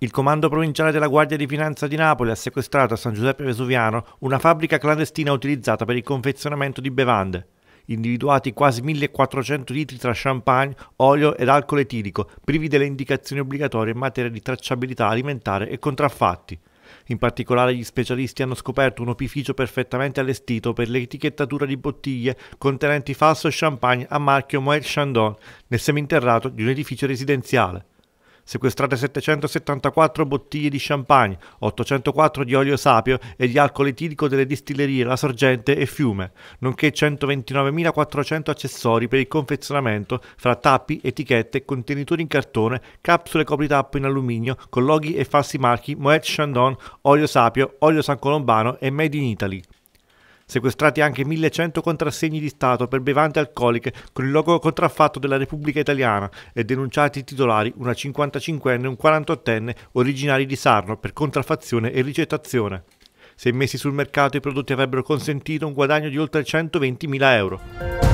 Il Comando Provinciale della Guardia di Finanza di Napoli ha sequestrato a San Giuseppe Vesuviano una fabbrica clandestina utilizzata per il confezionamento di bevande. Individuati quasi 1400 litri tra champagne, olio ed alcol etilico, privi delle indicazioni obbligatorie in materia di tracciabilità alimentare e contraffatti. In particolare gli specialisti hanno scoperto un opificio perfettamente allestito per l'etichettatura di bottiglie contenenti falso champagne a marchio Moët Chandon nel seminterrato di un edificio residenziale sequestrate 774 bottiglie di champagne, 804 di olio sapio e di alcol etilico delle distillerie La Sorgente e Fiume, nonché 129.400 accessori per il confezionamento fra tappi, etichette, contenitori in cartone, capsule copritappo in alluminio, con loghi e falsi marchi Moet Chandon, olio sapio, olio San Colombano e Made in Italy sequestrati anche 1100 contrassegni di Stato per bevande alcoliche con il logo contraffatto della Repubblica Italiana e denunciati i titolari, una 55enne e un 48enne, originari di Sarno, per contraffazione e ricettazione. Se messi sul mercato i prodotti avrebbero consentito un guadagno di oltre 120.000 euro.